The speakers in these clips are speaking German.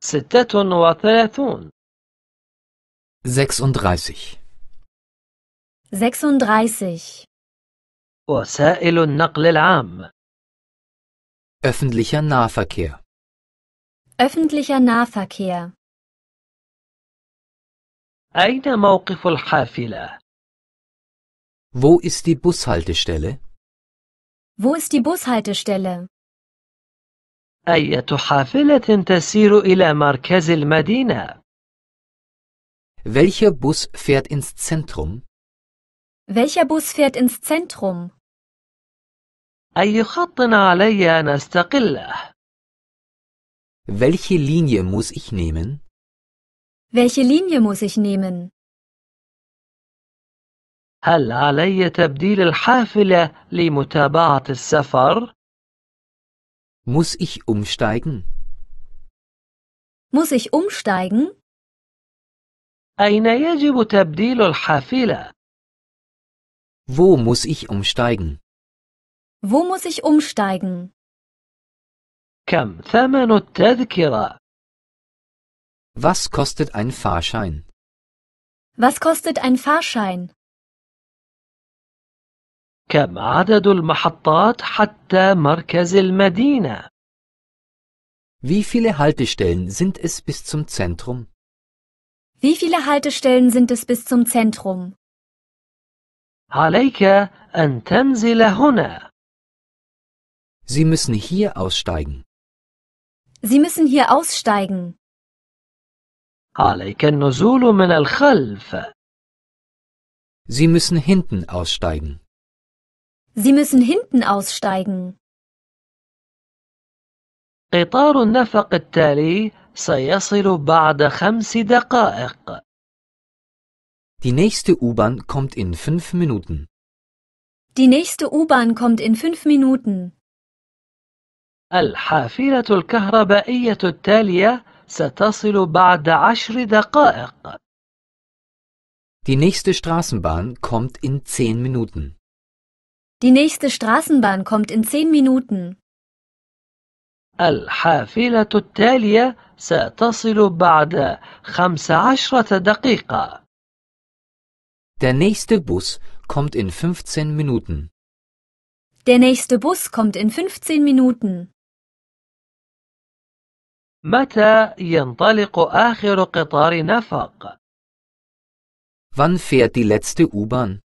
36 وثلاثون sechsunddreißig 36. وسائل النقل العام Öffentlicher Nahverkehr. Öffentlicher Nahverkehr. أين موقف الحافلة؟ Wo ist die Bushaltestelle? Wo ist die Bushaltestelle? أية حافلة تسير إلى مركز المدينة؟ Welcher Bus fährt ins Zentrum? Welcher Bus fährt ins Zentrum? أي خط علي أن أستقله؟ Welche Linie muss ich nehmen? Welche Linie muss ich nehmen? هل علي تبديل الحافلة لمتابعة السفر؟ Muss ich umsteigen? Muss ich umsteigen? أين يجب تبديل الحافلة؟ Wo muss ich umsteigen? Wo muss ich umsteigen? كم ثمن التذكرة؟ Was kostet ein Fahrschein? Was kostet ein Fahrschein? كم عدد المحطات حتى مركز المدينة؟ Wie viele Haltestellen sind es bis zum Zentrum? Wie viele Haltestellen sind es bis zum Zentrum? عليك أن تنزل هنا. Sie müssen hier aussteigen. Sie müssen hier aussteigen. عليك النزول من الخلف. Sie müssen hinten aussteigen. Sie müssen hinten aussteigen. قطار النفق التالي سيصل بعد خمس دقائق. Die nächste U-Bahn kommt in fünf Minuten. Die nächste U-Bahn kommt in fünf Minuten. الحافلة الكهربائية التالية ستصل بعد عشر دقائق. Die nächste Straßenbahn kommt in zehn Minuten. Die nächste Straßenbahn kommt in zehn Minuten. الحافلة التالية ستصل بعد خمس عشرة دقيقة. Der nächste Bus kommt in 15 Minuten. Der nächste Bus kommt in 15 Minuten. متى ينطلق آخر قطار نفق؟ Wann fährt die letzte U-Bahn?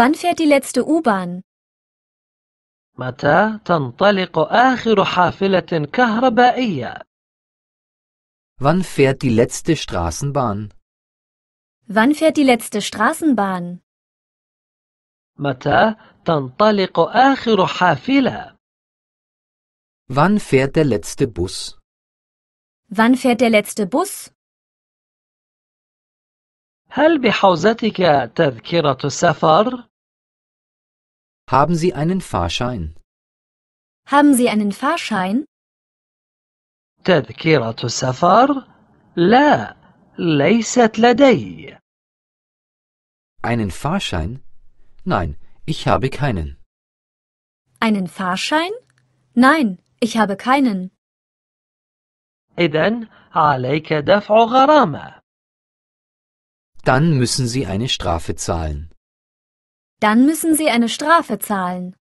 Wann fährt die letzte U-Bahn? متى تنطلق آخر حافلة كهربائية؟ Wann fährt die letzte Straßenbahn? Wann fährt die letzte Straßenbahn? متى تنطلق آخر حافلة؟ Wann fährt der letzte Bus? Wann fährt der letzte Bus? هل بحوزتك تذكرة سفر؟ Haben Sie einen Fahrschein? Haben Sie einen Fahrschein? تذكرة سفر؟ لا، ليست لدي. Einen Fahrschein? Nein, ich habe keinen. Einen Fahrschein? Nein, ich habe keinen. إذن عليك دفع غرامة. Dann müssen Sie eine Strafe zahlen. Dann müssen Sie eine Strafe zahlen.